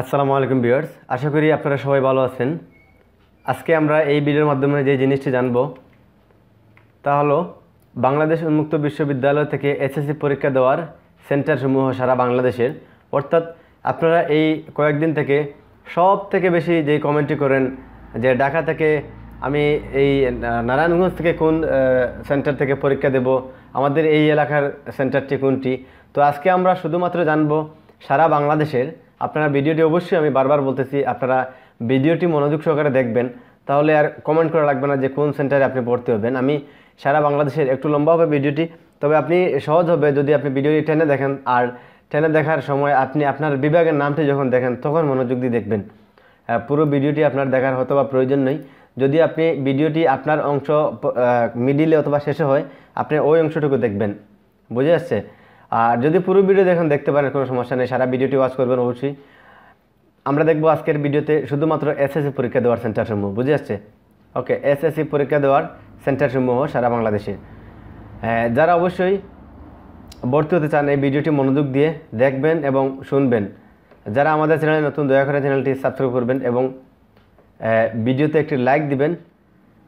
আসসালামু আলাইকুম ভিউয়ার্স আশা করি আপনারা সবাই ভালো আছেন আজকে আমরা এই ভিডিওর মাধ্যমে যে জিনিসটি জানব তা হলো বাংলাদেশ উন্মুক্ত বিশ্ববিদ্যালয় থেকে এসএসসি পরীক্ষা দেওয়ার সেন্টারসমূহ সারা বাংলাদেশের অর্থাৎ আপনারা এই কয়েকদিন থেকে সব থেকে বেশি যে কমেন্টটি করেন যে ঢাকা থেকে আমি এই নারায়ণগঞ্জ থেকে কোন সেন্টার থেকে পরীক্ষা দেব আমাদের এই এলাকার সেন্টারটি কোনটি তো আজকে আমরা শুধুমাত্র জানব সারা বাংলাদেশের আপনারা ভিডিওটি অবশ্যই আমি বারবার বলতেছি আপনারা ভিডিওটি মনোযোগ সহকারে দেখবেন তাহলে আর কমেন্ট করা লাগবে না যে কোন সেন্টারে আপনি পড়তে হবেন আমি সারা বাংলাদেশের একটু লম্বা হবে ভিডিওটি তবে আপনি সহজ হবে যদি আপনি ভিডিওটি টেনে দেখেন আর টেনে দেখার সময় আপনি আপনার বিভাগের নামটি যখন দেখেন তখন মনোযোগ দিয়ে দেখবেন পুরো ভিডিওটি আপনার দেখার হতো বা প্রয়োজন নেই যদি আপনি ভিডিওটি আপনার অংশ মিডিলে অথবা শেষে হয় আপনি ওই অংশটুকু দেখবেন বুঝে যাচ্ছে আর যদি পুরো ভিডিও দেখেন দেখতে পারেন কোনো সমস্যা নেই সারা ভিডিওটি ওয়াচ করবেন অবশ্যই আমরা দেখবো আজকের ভিডিওতে শুধুমাত্র এসএসসি পরীক্ষা দেওয়ার সেন্টারসমূহ বুঝে আসছে ওকে এসএসসি পরীক্ষা দেওয়ার সেন্টারসমূহ সারা বাংলাদেশে হ্যাঁ, যারা অবশ্যই ভর্তি হতে চান এই ভিডিওটি মনোযোগ দিয়ে দেখবেন এবং শুনবেন যারা আমাদের চ্যানেলে নতুন দয়া করে চ্যানেলটি সাবস্ক্রাইব করবেন এবং ভিডিওতে একটি লাইক দিবেন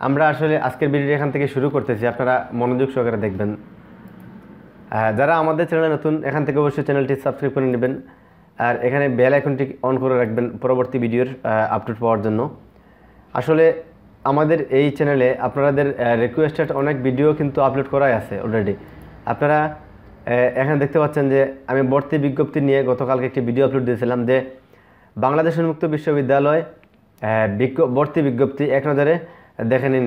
আমরা আসলে আজকের ভিডিওটি এখান থেকে শুরু করতেছি আপনারা মনোযোগ সহকারে দেখবেন যারা আমাদের চ্যানেলে নতুন এখান থেকে অবশ্যই চ্যানেলটি সাবস্ক্রাইব করে নেবেন আর এখানে বেল আইকনটি অন করে রাখবেন পরবর্তী ভিডিওর আপডেট পাওয়ার জন্য আসলে আমাদের এই চ্যানেলে আপনাদের রিকোয়েস্টেড অনেক ভিডিও কিন্তু আপলোড করাই আছে অলরেডি আপনারা এখানে দেখতে পাচ্ছেন যে আমি ভর্তি বিজ্ঞপ্তি নিয়ে গতকালকে একটি ভিডিও আপলোড দিয়েছিলাম যে বাংলাদেশ উন্মুক্ত বিশ্ববিদ্যালয় ভর্তি বিজ্ঞপ্তি এক নজরে দেখে নিন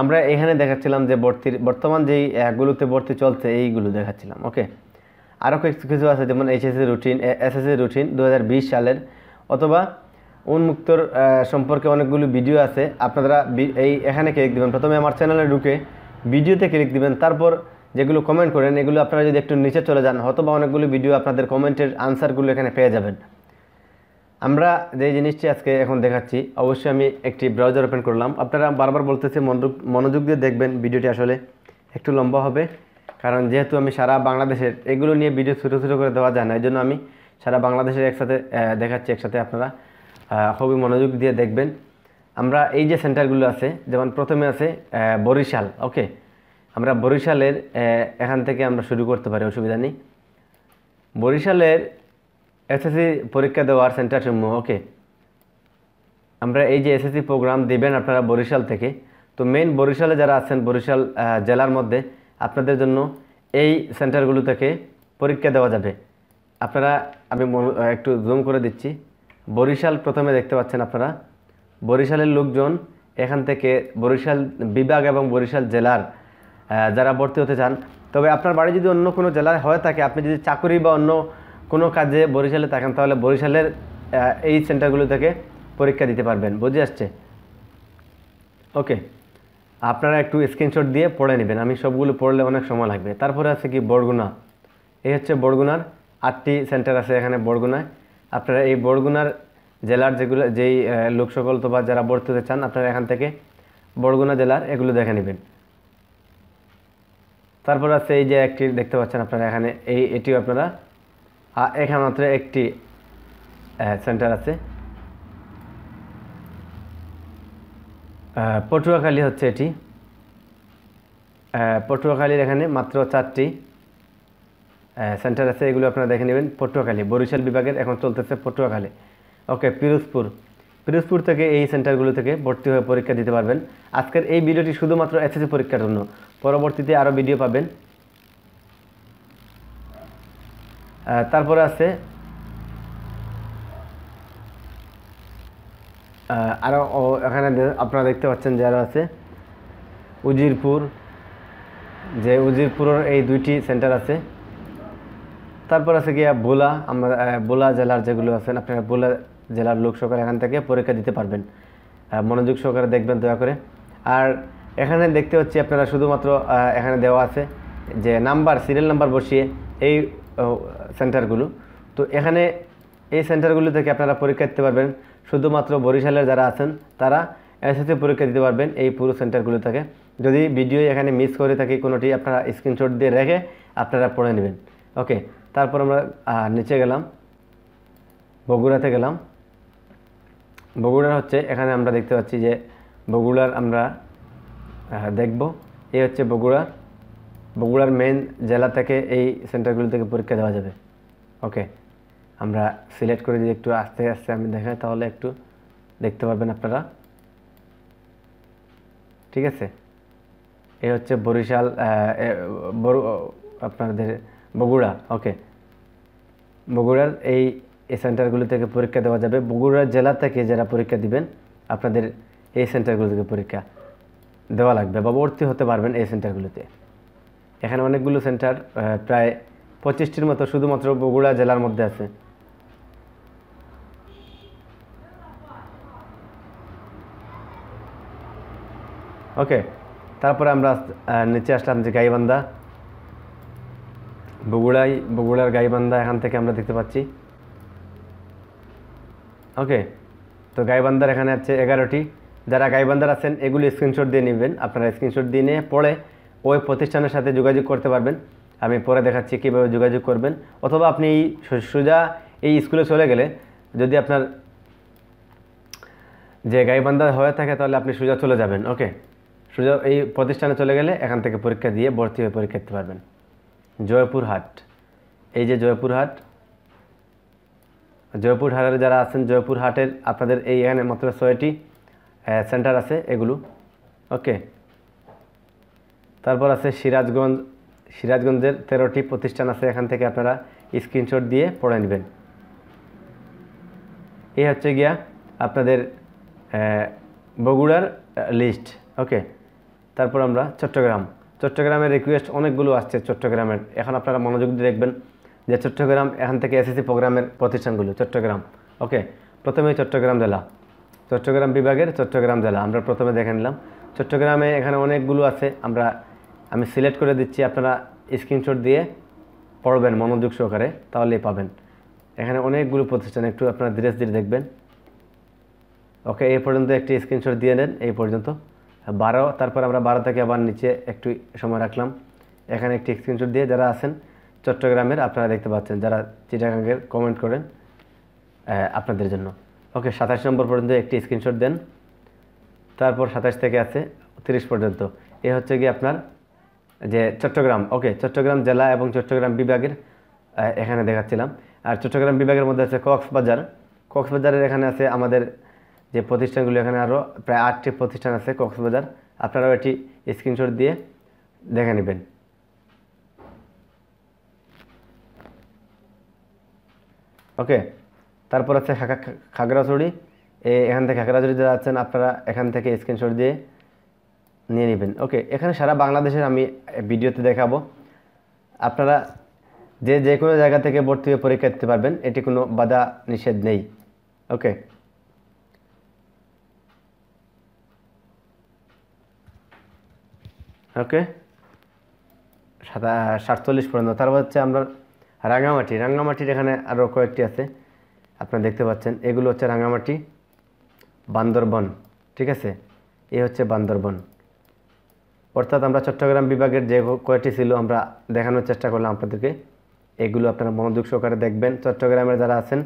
আমরা এখানে দেখাচ্ছিলাম যে ভর্তির বর্তমান যেই গুলোতে ভর্তি চলছে এইগুলো দেখাচ্ছিলাম ওকে আরও কিছু কিছু আছে যেমন এইচএসসি রুটিন এসএসসি রুটিন দু সালের অথবা উন্মুক্তর সম্পর্কে অনেকগুলো ভিডিও আছে আপনারা এই এখানে ক্লিক দেবেন প্রথমে আমার চ্যানেলে ঢুকে ভিডিওতে ক্লিক দিবেন তারপর যেগুলো কমেন্ট করেন এগুলো আপনারা যদি একটু নিচে চলে যান হয়তো বা অনেকগুলো ভিডিও আপনাদের কমেন্টের আনসারগুলো এখানে পেয়ে যাবেন আমরা যে জিনিসটি আজকে এখন দেখাচ্ছি অবশ্যই আমি একটি ব্রাউজার ওপেন করলাম আপনারা বারবার বলতেছে মনোযোগ দিয়ে দেখবেন ভিডিওটি আসলে একটু লম্বা হবে কারণ যেহেতু আমি সারা বাংলাদেশের এগুলো নিয়ে ভিডিও ছোটো ছোটো করে দেওয়া যায় না এই জন্য আমি সারা বাংলাদেশের একসাথে দেখাচ্ছি একসাথে আপনারা খুবই মনোযোগ দিয়ে দেখবেন আমরা এই যে সেন্টারগুলো আছে যেমন প্রথমে আছে বরিশাল ওকে আমরা বরিশালের এখান থেকে আমরা শুরু করতে পারি অসুবিধা নেই বরিশালের এসএসসি পরীক্ষা দেওয়ার সেন্টার ওকে আমরা এই যে এসএসসি প্রোগ্রাম দিবেন আপনারা বরিশাল থেকে তো মেন বরিশালে যারা আছেন বরিশাল জেলার মধ্যে আপনাদের জন্য এই সেন্টারগুলো থেকে পরীক্ষা দেওয়া যাবে আপনারা আমি একটু জুম করে দিচ্ছি বরিশাল প্রথমে দেখতে পাচ্ছেন আপনারা বরিশালের লোকজন এখান থেকে বরিশাল বিভাগ এবং বরিশাল জেলার যারা ভর্তি হতে চান তবে আপনার বাড়ি যদি অন্য কোনো জেলায় হয়ে থাকে আপনি যদি চাকরি বা অন্য কোনো কাজে বরিশালে থাকেন তাহলে বরিশালের এই সেন্টারগুলো থেকে পরীক্ষা দিতে পারবেন বুঝে আসছে ওকে আপনারা একটু স্ক্রিনশট দিয়ে পড়ে নেবেন আমি সবগুলো পড়লে অনেক সময় লাগবে তারপরে আছে কি বরগুনা এই হচ্ছে বরগুনার আটটি সেন্টার আছে এখানে বরগুনায় আপনারা এই বরগুনার জেলার যেগুলো যেই লোক তো বা যারা ভর্তি হতে চান আপনারা এখান থেকে বরগুনা জেলার এগুলো দেখে নেবেন তারপর আছে এই যে একটি দেখতে পাচ্ছেন আপনারা এখানে এই এটিও আপনারা এখানে মাত্র একটি সেন্টার আছে পটুয়াখালী হচ্ছে এটি পটুয়াখালীর এখানে মাত্র চারটি সেন্টার আছে এগুলো আপনারা দেখে নেবেন পটুয়াখালী বরিশাল বিভাগের এখন চলতেছে পটুয়াখালী ওকে পিরোজপুর পিরোজপুর থেকে এই সেন্টারগুলো থেকে ভর্তি হয়ে পরীক্ষা দিতে পারবেন আজকের এই ভিডিওটি শুধুমাত্র এসএসসি পরীক্ষার জন্য পরবর্তীতে আরও ভিডিও পাবেন তারপরে আছে আরও এখানে আপনারা দেখতে পাচ্ছেন যে আরও আছে উজিরপুর যে উজিরপুরের এই দুইটি সেন্টার আছে তারপর আছে গিয়া বোলা আমরা বোলা জেলার যেগুলো আছেন আপনারা বোলা জেলার লোক সরকার এখান থেকে পরীক্ষা দিতে পারবেন মনোযোগ সহকারে দেখবেন দয়া করে আর এখানে দেখতে হচ্ছে আপনারা শুধুমাত্র এখানে দেওয়া আছে যে নাম্বার সিরিয়াল নাম্বার বসিয়ে এই সেন্টারগুলো তো এখানে এই সেন্টারগুলো থেকে আপনারা পরীক্ষা দিতে পারবেন শুধুমাত্র বরিশালের যারা আছেন তারা এসএসসি পরীক্ষা দিতে পারবেন এই পুরো সেন্টারগুলো থেকে যদি ভিডিও এখানে মিস করে থাকি কোনোটি আপনারা স্ক্রিনশট দিয়ে রেখে আপনারা পড়ে নেবেন ওকে তারপর আমরা নিচে গেলাম বগুড়াতে গেলাম বগুড়ার হচ্ছে এখানে আমরা দেখতে পাচ্ছি যে বগুড়ার আমরা দেখব এই হচ্ছে বগুড়া বগুড়ার মেন জেলা থেকে এই সেন্টারগুলি থেকে পরীক্ষা দেওয়া যাবে ওকে আমরা সিলেক্ট করে যদি একটু আস্তে আস্তে আমি দেখাই তাহলে একটু দেখতে পারবেন আপনারা ঠিক আছে এই হচ্ছে বরিশাল আপনাদের বগুড়া ওকে বগুড়ার এই সেন্টারগুলি থেকে পরীক্ষা দেওয়া যাবে বগুড়া জেলা থেকে যারা পরীক্ষা দিবেন আপনাদের এই সেন্টারগুলো থেকে পরীক্ষা দেওয়া লাগবে বা ভর্তি হতে পারবেন এই সেন্টারগুলিতে এখানে অনেকগুলো সেন্টার প্রায় পঁচিশটির মতো শুধুমাত্র বগুড়া জেলার মধ্যে আছে ওকে তারপরে আমরা নিচে আসলাম যে গাইবান্ধা বগুড়াই বগুড়ার গাইবান্ধা এখান থেকে আমরা দেখতে পাচ্ছি ওকে তো গাইবান্ধার এখানে আছে এগারোটি যারা গাইবান্ধার আছেন এগুলি স্ক্রিনশট দিয়ে নেবেন আপনারা স্ক্রিনশট দিয়ে নিয়ে পড়ে ওই প্রতিষ্ঠানের সাথে যোগাযোগ করতে পারবেন আমি পরে দেখাচ্ছি কীভাবে যোগাযোগ করবেন অথবা আপনি এই সোজা এই স্কুলে চলে গেলে যদি আপনার যে গাইবান্ধা হয়ে থাকে তাহলে আপনি সোজা চলে যাবেন ওকে সোজা এই প্রতিষ্ঠানে চলে গেলে এখান থেকে পরীক্ষা দিয়ে ভর্তি হয়ে পরীক্ষা দিতে পারবেন জয়পুর হাট এই যে জয়পুর হাট জয়পুর হাটের যারা আছেন জয়পুর হাটের আপনাদের এই এখানে মাত্র ছয়টি সেন্টার আছে এগুলো ওকে তারপর আছে সিরাজগঞ্জ সিরাজগঞ্জের তেরোটি প্রতিষ্ঠান আছে এখান থেকে আপনারা স্ক্রিনশট দিয়ে পড়ে নেবেন এই হচ্ছে গিয়া আপনাদের বগুড়ার লিস্ট ওকে তারপর আমরা চট্টগ্রাম চট্টগ্রামের রিকোয়েস্ট অনেকগুলো আসছে চট্টগ্রামের এখন আপনারা মনোযোগ দিয়ে দেখবেন যে চট্টগ্রাম এখান থেকে এসএসসি প্রোগ্রামের প্রতিষ্ঠানগুলো চট্টগ্রাম ওকে প্রথমে চট্টগ্রাম জেলা চট্টগ্রাম বিভাগের চট্টগ্রাম জেলা আমরা প্রথমে দেখে নিলাম চট্টগ্রামে এখানে অনেকগুলো আছে আমরা আমি সিলেক্ট করে দিচ্ছি আপনারা স্ক্রিনশট দিয়ে পড়বেন মনোযোগ সহকারে তাহলেই পাবেন এখানে অনেকগুলো প্রতিষ্ঠান একটু আপনারা ধীরে ধীরে দেখবেন ওকে এই পর্যন্ত একটি স্ক্রিনশট দিয়ে নেন এই পর্যন্ত বারো তারপর আমরা বারো থেকে আবার নিচে একটু সময় রাখলাম এখানে একটি স্ক্রিনশট দিয়ে যারা আছেন চট্টগ্রামের আপনারা দেখতে পাচ্ছেন যারা চিটাগাঙ্গের কমেন্ট করেন আপনাদের জন্য ওকে সাতাশ নম্বর পর্যন্ত একটি স্ক্রিনশট দেন তারপর সাতাশ থেকে আছে তিরিশ পর্যন্ত এ হচ্ছে গিয়ে আপনার যে চট্টগ্রাম ওকে চট্টগ্রাম জেলা এবং চট্টগ্রাম বিভাগের এখানে দেখাচ্ছিলাম আর চট্টগ্রাম বিভাগের মধ্যে আছে কক্সবাজার কক্সবাজারের এখানে আছে আমাদের যে প্রতিষ্ঠানগুলো এখানে আরও প্রায় আটটি প্রতিষ্ঠান আছে কক্সবাজার আপনারাও এটি স্ক্রিনশট দিয়ে দেখে নেবেন ওকে তারপর আছে খাগড়াছড়ি এখান থেকে খাগড়াছড়ি যারা আছেন আপনারা এখান থেকে স্ক্রিনশট দিয়ে নিয়ে নেবেন ওকে এখানে সারা বাংলাদেশের আমি ভিডিওতে দেখাবো আপনারা যে যে কোনো জায়গা থেকে ভর্তি হয়ে পরীক্ষা দিতে পারবেন এটি কোনো বাধা নিষেধ নেই ওকে ওকে সাতা সাতচল্লিশ পর্যন্ত তারপর হচ্ছে আমরা রাঙামাটি রাঙামাটির এখানে আরও কয়েকটি আছে আপনারা দেখতে পাচ্ছেন এগুলো হচ্ছে রাঙামাটি বান্দরবন ঠিক আছে এ হচ্ছে বান্দরবন অর্থাৎ আমরা চট্টগ্রাম বিভাগের যে কয়েকটি ছিল আমরা দেখানোর চেষ্টা করলাম আপনাদেরকে এগুলো আপনারা মনোযোগ সহকারে দেখবেন চট্টগ্রামের যারা আছেন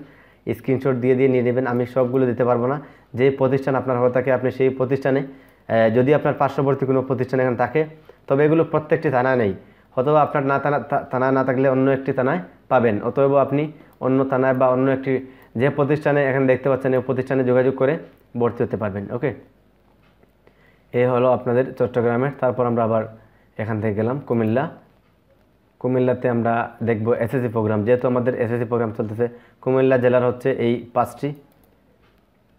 স্ক্রিনশট দিয়ে দিয়ে নিয়ে নেবেন আমি সবগুলো দিতে পারবো না যে প্রতিষ্ঠান আপনার হয়ে থাকে আপনি সেই প্রতিষ্ঠানে যদি আপনার পার্শ্ববর্তী কোনো প্রতিষ্ঠান এখানে থাকে তবে এগুলো প্রত্যেকটি থানা নেই অথবা আপনার না থানা থানা না থাকলে অন্য একটি থানায় পাবেন অতএব আপনি অন্য থানায় বা অন্য একটি যে প্রতিষ্ঠানে এখানে দেখতে পাচ্ছেন ওই প্রতিষ্ঠানে যোগাযোগ করে ভর্তি হতে পারবেন ওকে এ হলো আপনাদের চট্টগ্রামের তারপর আমরা আবার এখান থেকে গেলাম কুমিল্লা কুমিল্লাতে আমরা দেখব এসএসসি প্রোগ্রাম যেহেতু আমাদের এসএসসি প্রোগ্রাম চলতেছে কুমিল্লা জেলার হচ্ছে এই পাঁচটি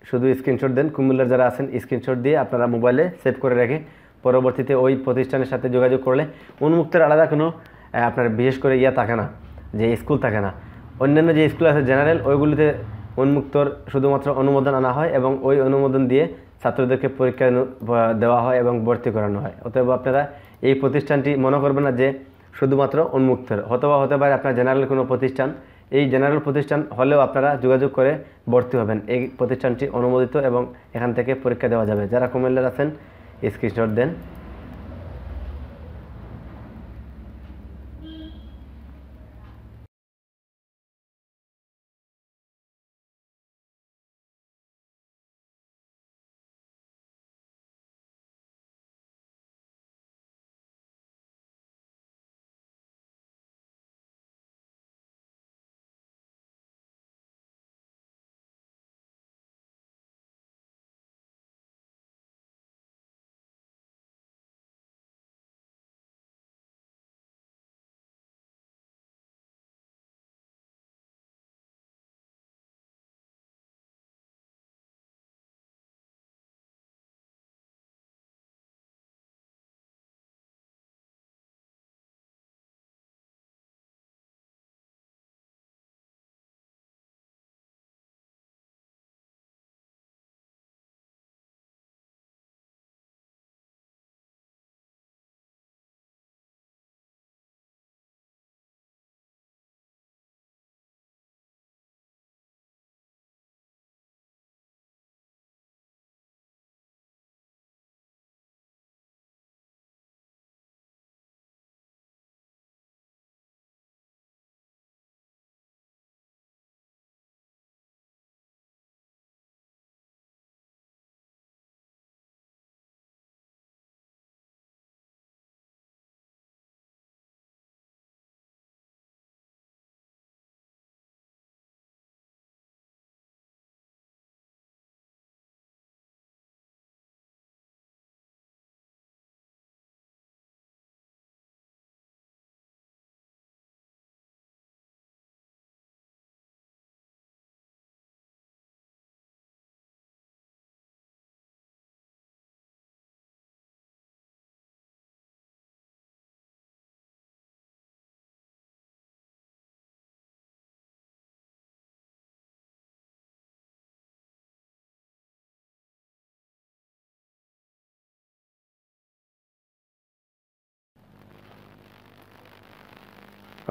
শুধু স্ক্রিনশট দেন কুমিল্লার যারা আছেন স্ক্রিনশট দিয়ে আপনারা মোবাইলে সেভ করে রেখে পরবর্তীতে ওই প্রতিষ্ঠানের সাথে যোগাযোগ করলে উন্মুক্তের আলাদা কোনো আপনার বিশেষ করে ইয়া থাকে না যে স্কুল থাকে না অন্যান্য যে স্কুল আছে জেনারেল ওইগুলিতে উন্মুক্তর শুধুমাত্র অনুমোদন আনা হয় এবং ওই অনুমোদন দিয়ে ছাত্রদেরকে পরীক্ষা দেওয়া হয় এবং ভর্তি করানো হয় অতএব আপনারা এই প্রতিষ্ঠানটি মনে করবেন না যে শুধুমাত্র উন্মুক্ত অথবা হতে পারে আপনার জেনারেল কোনো প্রতিষ্ঠান এই জেনারেল প্রতিষ্ঠান হলেও আপনারা যোগাযোগ করে ভর্তি হবেন এই প্রতিষ্ঠানটি অনুমোদিত এবং এখান থেকে পরীক্ষা দেওয়া যাবে যারা কুমিল্লার আছেন স্ক্রিনশট দেন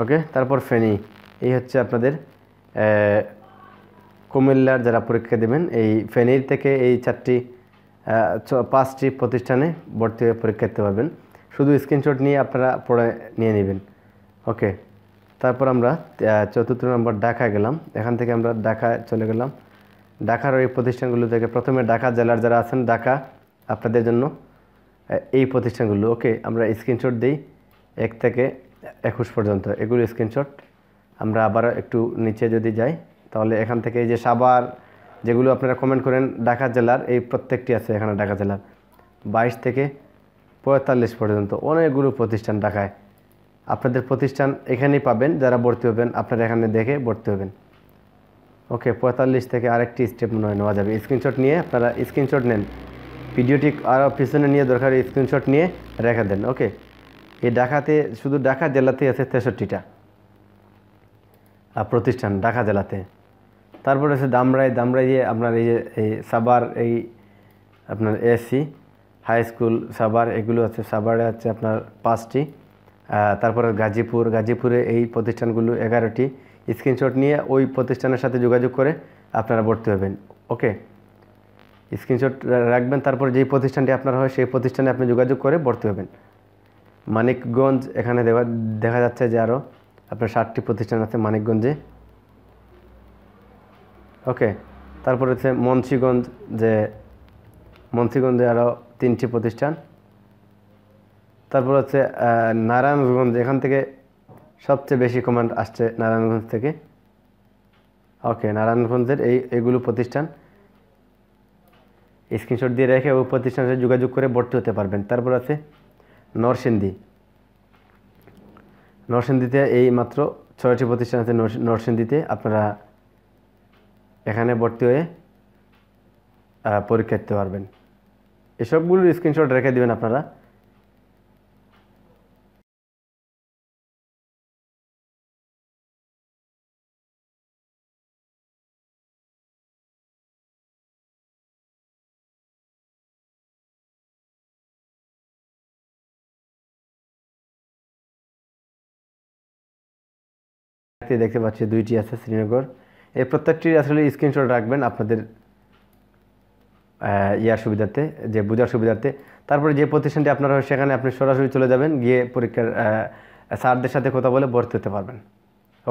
ওকে তারপর ফেনি এই হচ্ছে আপনাদের কুমিল্লার যারা পরীক্ষা দেবেন এই ফেনীর থেকে এই চারটি পাঁচটি প্রতিষ্ঠানে ভর্তি হয়ে পরীক্ষা দিতে পারবেন শুধু স্ক্রিনশট নিয়ে আপনারা পড়ে নিয়ে নেবেন ওকে তারপর আমরা চতুর্থ নম্বর ঢাকা গেলাম এখান থেকে আমরা ঢাকা চলে গেলাম ঢাকার ওই প্রতিষ্ঠানগুলো থেকে প্রথমে ঢাকা জেলার যারা আছেন ঢাকা আপনাদের জন্য এই প্রতিষ্ঠানগুলো ওকে আমরা স্ক্রিনশট দিই এক থেকে একুশ পর্যন্ত এগুলো স্ক্রিনশট আমরা আবার একটু নিচে যদি যাই তাহলে এখান থেকে এই যে সাবার যেগুলো আপনারা কমেন্ট করেন ঢাকা জেলার এই প্রত্যেকটি আছে এখানে ঢাকা জেলার বাইশ থেকে পঁয়তাল্লিশ পর্যন্ত অনেকগুলো প্রতিষ্ঠান ঢাকায় আপনাদের প্রতিষ্ঠান এখানেই পাবেন যারা ভর্তি হবেন আপনারা এখানে দেখে ভর্তি হবেন ওকে পঁয়তাল্লিশ থেকে আরেকটি স্টেপ নয় নেওয়া যাবে স্ক্রিনশট নিয়ে আপনারা স্ক্রিনশট নেন ভিডিওটি আরও পিছনে নিয়ে দরকার স্ক্রিনশট নিয়ে রেখে দেন ওকে এই ঢাকাতে শুধু ঢাকা জেলাতে আছে তেষট্টিটা প্রতিষ্ঠান ঢাকা জেলাতে তারপরে আছে দামরাই দামরাইয়ে আপনার এই যে এই সাবার এই আপনার এসি হাই স্কুল সাবার এগুলো আছে সাবারে আছে আপনার পাঁচটি তারপরে গাজীপুর গাজীপুরে এই প্রতিষ্ঠানগুলো এগারোটি স্ক্রিনশট নিয়ে ওই প্রতিষ্ঠানের সাথে যোগাযোগ করে আপনারা ভর্তি হবেন ওকে স্ক্রিনশট রাখবেন তারপর যেই প্রতিষ্ঠানটি আপনার হয় সেই প্রতিষ্ঠানে আপনি যোগাযোগ করে ভর্তি হবেন মানিকগঞ্জ এখানে দেখা যাচ্ছে যে আরও আপনার ষাটটি প্রতিষ্ঠান আছে মানিকগঞ্জে ওকে তারপর হচ্ছে মুন্সীগঞ্জ যে মুন্সীগঞ্জে আরও তিনটি প্রতিষ্ঠান তারপর হচ্ছে নারায়ণগঞ্জ এখান থেকে সবচেয়ে বেশি কমান্ড আসছে নারায়ণগঞ্জ থেকে ওকে নারায়ণগঞ্জের এই এগুলো প্রতিষ্ঠান স্ক্রিনশট দিয়ে রেখে ওই প্রতিষ্ঠানের যোগাযোগ করে ভর্তি হতে পারবেন তারপর আছে নরসিন্দি নরসিন্দিতে এই মাত্র ছয়টি প্রতিষ্ঠান আছে নরসিন্দিতে আপনারা এখানে ভর্তি হয়ে পরীক্ষা দিতে পারবেন এসবগুলোর স্ক্রিনশট রেখে দেবেন আপনারা দেখতে পাচ্ছি দুইটি আছে শ্রীনগর এই প্রত্যেকটির আসলে স্ক্রিনশট রাখবেন আপনাদের ইয়ার সুবিধার্থে যে বোঝার সুবিধার্থে তারপরে যে প্রতিষ্ঠানটি আপনারা সেখানে আপনি সরাসরি চলে যাবেন গিয়ে পরীক্ষার স্যারদের সাথে কথা বলে ভর্তি হতে পারবেন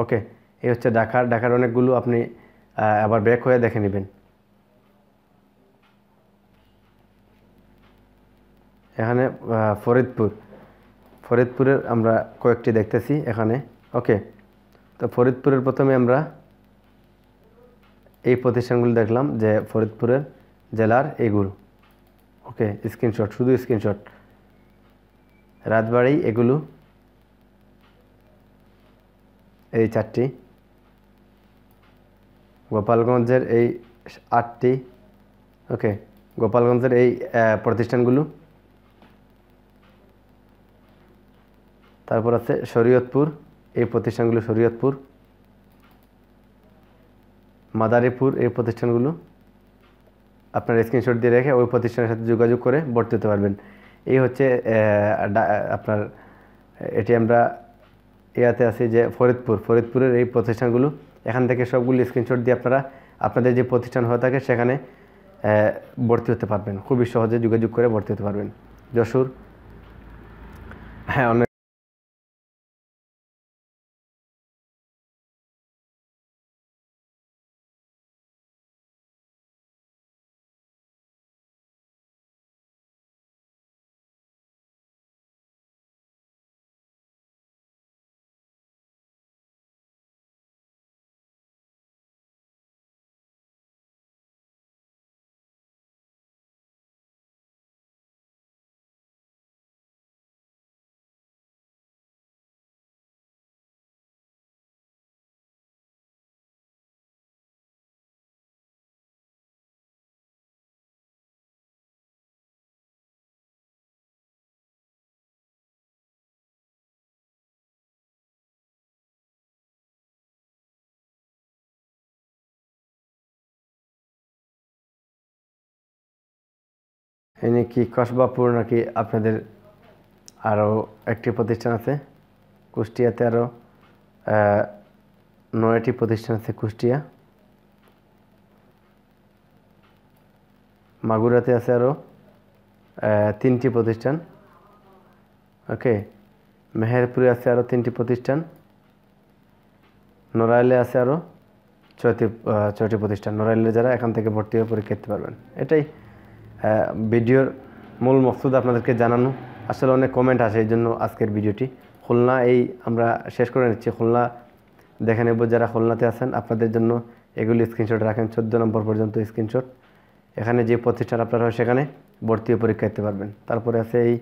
ওকে এই হচ্ছে ঢাকার ঢাকার অনেকগুলো আপনি আবার ব্যাক হয়ে দেখে নেবেন এখানে ফরিদপুর ফরিদপুরের আমরা কয়েকটি দেখতেছি এখানে ওকে তো ফরিদপুরের প্রথমে আমরা এই প্রতিষ্ঠানগুলো দেখলাম যে ফরিদপুরের জেলার এগুলো ওকে স্ক্রিনশট শুধু স্ক্রিনশট রাজবাড়ি এগুলো এই চারটি গোপালগঞ্জের এই আটটি ওকে গোপালগঞ্জের এই প্রতিষ্ঠানগুলো তারপর আছে শরীয়তপুর এই প্রতিষ্ঠানগুলো শরীয়তপুর মাদারীপুর এই প্রতিষ্ঠানগুলো আপনার স্ক্রিনশট দিয়ে রেখে ওই প্রতিষ্ঠানের সাথে যোগাযোগ করে ভর্তি হতে পারবেন এই হচ্ছে আপনার এটি আমরা ইয়াতে আছি যে ফরিদপুর ফরিদপুরের এই প্রতিষ্ঠানগুলো এখান থেকে সবগুলো স্ক্রিনশট দিয়ে আপনারা আপনাদের যে প্রতিষ্ঠান হয়ে থাকে সেখানে ভর্তি হতে পারবেন খুবই সহজে যোগাযোগ করে ভর্তি হতে পারবেন যশোর হ্যাঁ অনেক এনে কি কসবাপুর নাকি আপনাদের আরও একটি প্রতিষ্ঠান আছে কুষ্টিয়াতে আরও নয়টি প্রতিষ্ঠান আছে কুষ্টিয়া মাগুরাতে আছে আরও তিনটি প্রতিষ্ঠান ওকে মেহেরপুরে আছে আরও তিনটি প্রতিষ্ঠান নড়াইলে আছে আরও ছয়টি ছয়টি প্রতিষ্ঠান নড়াইলে যারা এখান থেকে ভর্তি হয়ে পরীক্ষা দিতে পারবেন এটাই ভিডিওর মূল মকসুদ আপনাদেরকে জানানো আসলে অনেক কমেন্ট আসে এই জন্য আজকের ভিডিওটি খুলনা এই আমরা শেষ করে নিচ্ছি খুলনা দেখে নেব যারা খুলনাতে আছেন আপনাদের জন্য এগুলি স্ক্রিনশট রাখেন চোদ্দো নম্বর পর্যন্ত স্ক্রিনশট এখানে যে প্রতিষ্ঠান আপনারা হয় সেখানে ভর্তি পরীক্ষা দিতে পারবেন তারপরে আছে এই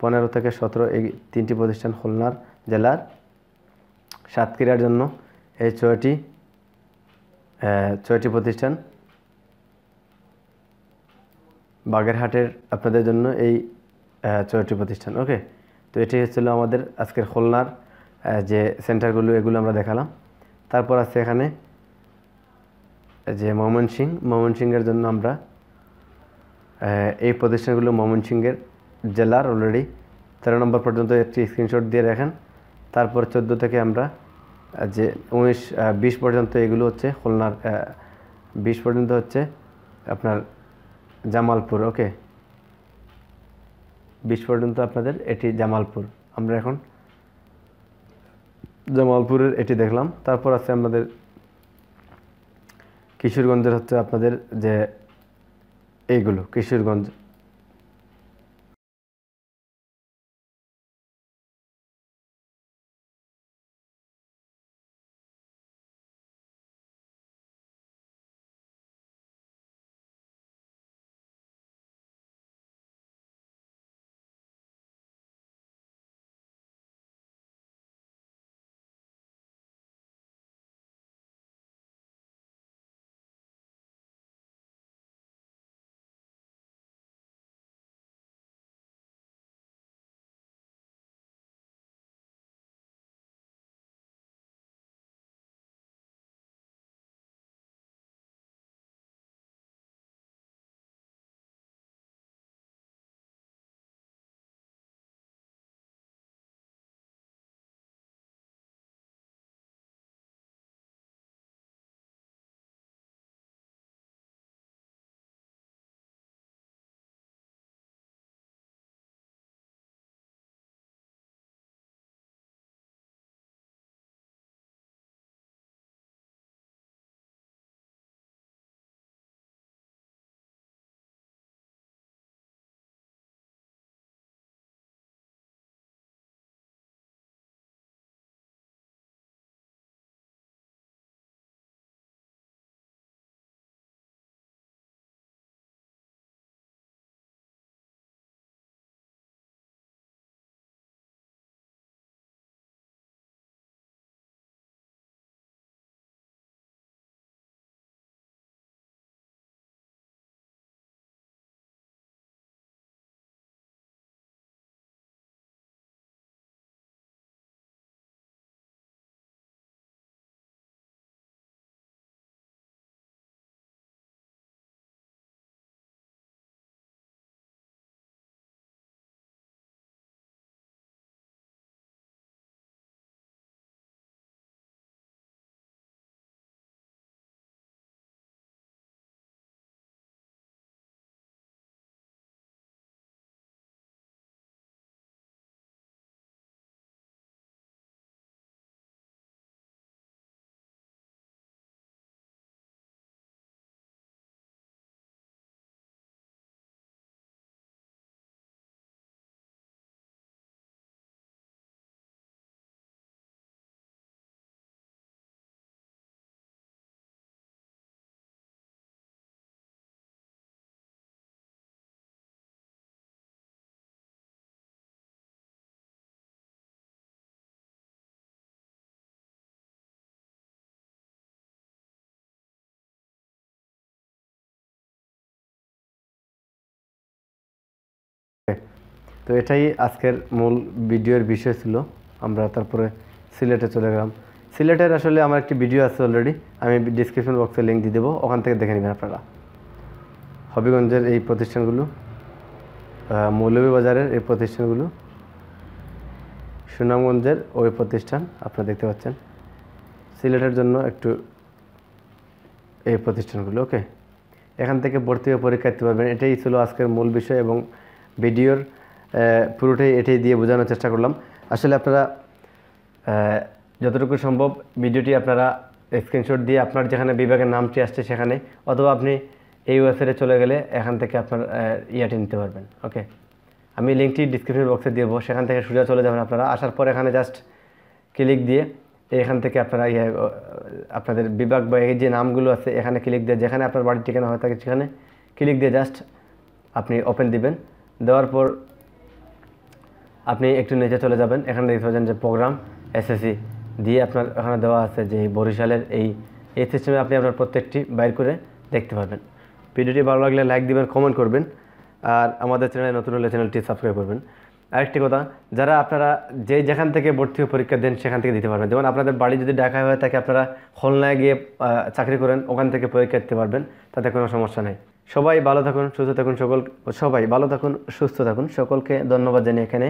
পনেরো থেকে সতেরো এই তিনটি প্রতিষ্ঠান খুলনার জেলার সাতক্রিয়ার জন্য এই ছয়টি ছয়টি প্রতিষ্ঠান বাগেরহাটের আপনাদের জন্য এই ছয়টি প্রতিষ্ঠান ওকে তো এটি হচ্ছিলো আমাদের আজকের খুলনার যে সেন্টারগুলো এগুলো আমরা দেখালাম তারপর আছে এখানে যে ময়মনসিং ময়মনসিংয়ের জন্য আমরা এই প্রতিষ্ঠানগুলো ময়মনসিংহের জেলার অলরেডি তেরো নম্বর পর্যন্ত একটি স্ক্রিনশট দিয়ে রাখেন তারপর চোদ্দো থেকে আমরা যে উনিশ বিশ পর্যন্ত এগুলো হচ্ছে খুলনার বিশ পর্যন্ত হচ্ছে আপনার জামালপুর ওকে বিশ পর্যন্ত আপনাদের এটি জামালপুর আমরা এখন জামালপুরের এটি দেখলাম তারপর আছে আমাদের কিশোরগঞ্জের হচ্ছে আপনাদের যে এইগুলো কিশোরগঞ্জ তো এটাই আজকের মূল ভিডিওর বিষয় ছিল আমরা তারপরে সিলেটে চলে গেলাম সিলেটের আসলে আমার একটি ভিডিও আছে অলরেডি আমি ডিসক্রিপশন বক্সে লিঙ্ক দিয়ে দেবো ওখান থেকে দেখে নেবেন আপনারা হবিগঞ্জের এই প্রতিষ্ঠানগুলো মৌলভীবাজারের এই প্রতিষ্ঠানগুলো সুনামগঞ্জের ওই প্রতিষ্ঠান আপনারা দেখতে পাচ্ছেন সিলেটের জন্য একটু এই প্রতিষ্ঠানগুলো ওকে এখান থেকে ভর্তি হয়ে পরীক্ষা দিতে পারবেন এটাই ছিল আজকের মূল বিষয় এবং ভিডিওর পুরোটাই এটি দিয়ে বোঝানোর চেষ্টা করলাম আসলে আপনারা যতটুকু সম্ভব ভিডিওটি আপনারা স্ক্রিনশট দিয়ে আপনার যেখানে বিভাগের নামটি আসছে সেখানে অথবা আপনি এই ওয়েবসাইটে চলে গেলে এখান থেকে আপনার ইয়াটি নিতে পারবেন ওকে আমি লিঙ্কটি ডিসক্রিপশন বক্সে দেবো সেখান থেকে সোজা চলে যাবেন আপনারা আসার পর এখানে জাস্ট ক্লিক দিয়ে এখান থেকে আপনারা ইয়ে আপনাদের বিভাগ বা এই যে নামগুলো আছে এখানে ক্লিক দিয়ে যেখানে আপনার বাড়ির ঠিকানা হয়ে থাকে সেখানে ক্লিক দিয়ে জাস্ট আপনি ওপেন দিবেন দেওয়ার পর আপনি একটু নিচে চলে যাবেন এখানে দেখতে পাচ্ছেন যে প্রোগ্রাম এসএসসি দিয়ে আপনার এখানে দেওয়া আছে যে বরিশালের এই এই সিস্টেমে আপনি আপনার প্রত্যেকটি বাইর করে দেখতে পাবেন ভিডিওটি ভালো লাগলে লাইক দিবেন কমেন্ট করবেন আর আমাদের চ্যানেলে নতুন হলে চ্যানেলটি সাবস্ক্রাইব করবেন আরেকটি কথা যারা আপনারা যে যেখান থেকে ভর্তি পরীক্ষা দেন সেখান থেকে দিতে পারবেন যেমন আপনাদের বাড়ি যদি ডাকা হয় তাকে আপনারা খুলনায় গিয়ে চাকরি করেন ওখান থেকে পরীক্ষা দিতে পারবেন তাতে কোনো সমস্যা নেই সবাই ভালো থাকুন সুস্থ থাকুন সকল সবাই ভালো থাকুন সুস্থ থাকুন সকলকে ধন্যবাদ জানিয়ে এখানে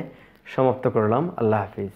সমাপ্ত করলাম আল্লাহ হাফিজ